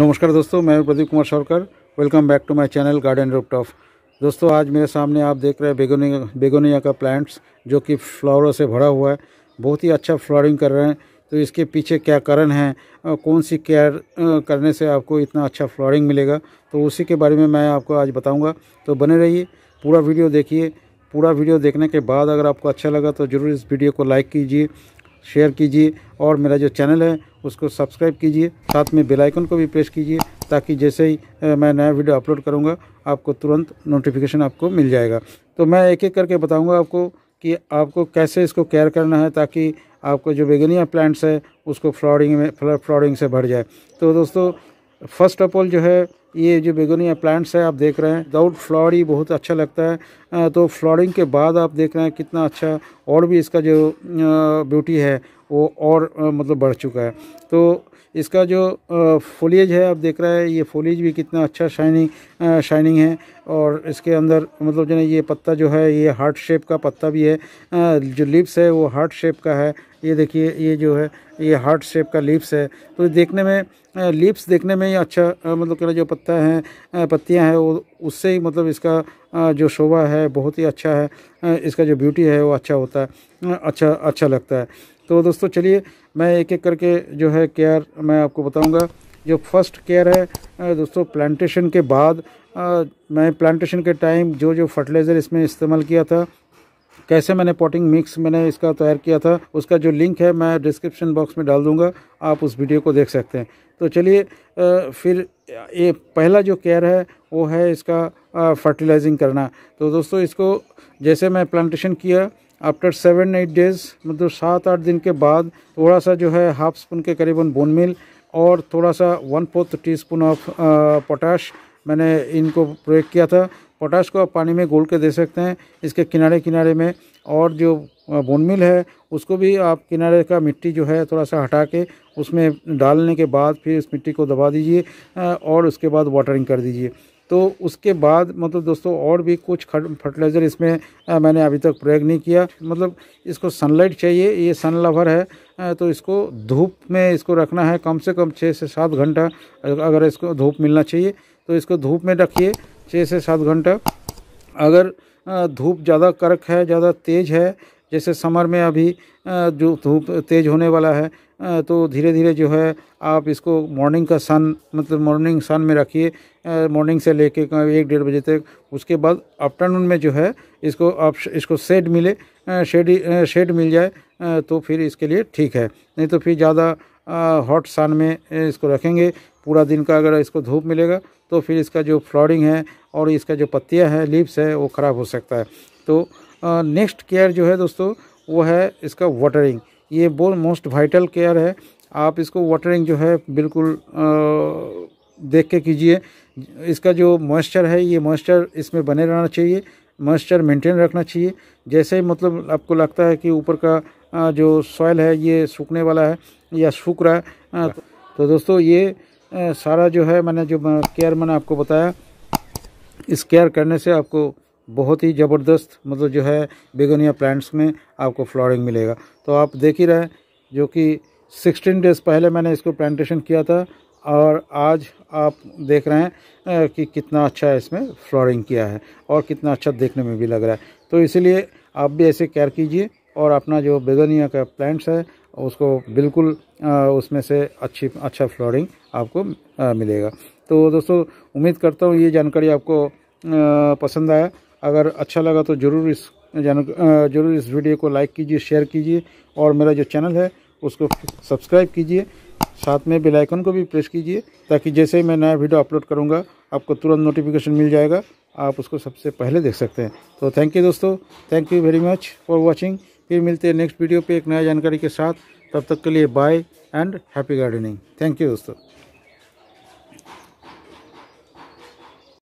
नमस्कार दोस्तों मैं Pradeep Kumar Sarkar welcome back to my channel garden rooftop दोस्तों आज मेरे सामने आप देख रहे हैं बेगोनिया बेगोनिया का प्लांट्स जो कि फ्लावरों से भरा हुआ है बहुत ही अच्छा फ्लावरिंग कर रहे हैं तो इसके पीछे क्या कारण है कौन सी केयर करने से आपको इतना अच्छा फ्लावरिंग मिलेगा तो उसी के बारे में मैं आपको आज बताऊँगा तो बने रहिए पूरा वीडियो देखिए पूरा वीडियो देखने के बाद अगर आपको अच्छा लगा तो ज़रूर इस वीडियो को लाइक कीजिए शेयर कीजिए और मेरा जो चैनल है उसको सब्सक्राइब कीजिए साथ में बेल आइकन को भी प्रेस कीजिए ताकि जैसे ही मैं नया वीडियो अपलोड करूँगा आपको तुरंत नोटिफिकेशन आपको मिल जाएगा तो मैं एक एक करके बताऊँगा आपको कि आपको कैसे इसको केयर करना है ताकि आपको जो बेगनिया प्लांट्स है उसको फ्लॉरिंग में फ्लॉरिंग से भर जाए तो दोस्तों फर्स्ट ऑफ ऑल जो है ये जो बेगोनिया प्लांट्स है आप देख रहे हैं विदाउट फ्लॉर ही बहुत अच्छा लगता है तो फ्लॉरिंग के बाद आप देख रहे हैं कितना अच्छा और भी इसका जो ब्यूटी है वो और मतलब बढ़ चुका है तो इसका जो फोलीज है आप देख रहे हैं ये फोलीज भी कितना अच्छा शाइनिंग शाइनिंग है और इसके अंदर मतलब जो है ये पत्ता जो है ये हार्ट शेप का पत्ता भी है जो लिप्स है वो हार्ट शेप का है ये देखिए ये जो है ये हार्ट शेप का लीप्स है तो देखने में लीप्स देखने में ही अच्छा मतलब क्या जो पत्ता है पत्तियां हैं वो उससे ही मतलब इसका जो शोभा है बहुत ही अच्छा है इसका जो ब्यूटी है वो अच्छा होता है अच्छा अच्छा लगता है तो दोस्तों चलिए मैं एक एक करके जो है केयर मैं आपको बताऊँगा जो फर्स्ट केयर है दोस्तों प्लांटेशन के बाद मैं प्लांटेशन के टाइम जो जो फर्टिलाइज़र इसमें इस्तेमाल किया था कैसे मैंने पोटिंग मिक्स मैंने इसका तैयार किया था उसका जो लिंक है मैं डिस्क्रिप्शन बॉक्स में डाल दूँगा आप उस वीडियो को देख सकते हैं तो चलिए फिर ये पहला जो केयर है वो है इसका फर्टिलाइजिंग करना तो दोस्तों इसको जैसे मैं प्लांटेशन किया आफ्टर सेवन एट डेज़ मतलब सात आठ दिन के बाद थोड़ा सा जो है हाफ स्पून के करीबन बोन मिल और थोड़ा सा one fourth teaspoon of potash मैंने इनको प्रयोग किया था पोटाश को आप पानी में घोल के दे सकते हैं इसके किनारे किनारे में और जो बोनमिल है उसको भी आप किनारे का मिट्टी जो है थोड़ा सा हटा के उसमें डालने के बाद फिर इस मिट्टी को दबा दीजिए और उसके बाद वाटरिंग कर दीजिए तो उसके बाद मतलब दोस्तों और भी कुछ फर्टिलाइज़र इसमें आ, मैंने अभी तक प्रयोग नहीं किया मतलब इसको सनलाइट चाहिए ये सन लवर है आ, तो इसको धूप में इसको रखना है कम से कम छः से सात घंटा अगर इसको धूप मिलना चाहिए तो इसको धूप में रखिए छः से सात घंटा अगर धूप ज़्यादा कड़क है ज़्यादा तेज़ है जैसे समर में अभी जो धूप तेज़ होने वाला है तो धीरे धीरे जो है आप इसको मॉर्निंग का सन मतलब मॉर्निंग सन में रखिए मॉर्निंग से लेके एक डेढ़ बजे तक उसके बाद आफ्टरनून में जो है इसको आप इसको शेड मिले शेड शेड मिल जाए तो फिर इसके लिए ठीक है नहीं तो फिर ज़्यादा हॉट सन में इसको रखेंगे पूरा दिन का अगर इसको धूप मिलेगा तो फिर इसका जो फ्लॉरिंग है और इसका जो पत्तियाँ हैं लीव्स है वो ख़राब हो सकता है तो नेक्स्ट केयर जो है दोस्तों वो है इसका वाटरिंग ये बोल मोस्ट वाइटल केयर है आप इसको वाटरिंग जो है बिल्कुल देख के कीजिए इसका जो मॉइस्चर है ये मॉइस्चर इसमें बने रहना चाहिए मॉइस्चर मेंटेन रखना चाहिए जैसे ही मतलब आपको लगता है कि ऊपर का जो सॉइल है ये सूखने वाला है या सूख रहा है तो, तो दोस्तों ये सारा जो है मैंने जो केयर मैंने आपको बताया इस केयर करने से आपको बहुत ही ज़बरदस्त मतलब जो है बेगोनिया प्लांट्स में आपको फ्लॉरिंग मिलेगा तो आप देख ही रहे जो कि सिक्सटीन डेज़ पहले मैंने इसको प्लांटेशन किया था और आज आप देख रहे हैं कि कितना अच्छा इसमें फ्लोरिंग किया है और कितना अच्छा देखने में भी लग रहा है तो इसीलिए आप भी ऐसे केयर कीजिए और अपना जो बेगनिया का प्लांट्स है उसको बिल्कुल उसमें से अच्छी अच्छा फ्लोरिंग आपको मिलेगा तो दोस्तों उम्मीद करता हूँ ये जानकारी आपको पसंद आया अगर अच्छा लगा तो ज़रूर इस जान जरूर इस वीडियो को लाइक कीजिए शेयर कीजिए और मेरा जो चैनल है उसको सब्सक्राइब कीजिए साथ में बेल आइकन को भी प्रेस कीजिए ताकि जैसे ही मैं नया वीडियो अपलोड करूँगा आपको तुरंत नोटिफिकेशन मिल जाएगा आप उसको सबसे पहले देख सकते हैं तो थैंक यू दोस्तों thank you very much for watching फिर मिलते हैं नेक्स्ट वीडियो पे एक नया जानकारी के साथ तब तक के लिए bye and happy gardening thank you दोस्तों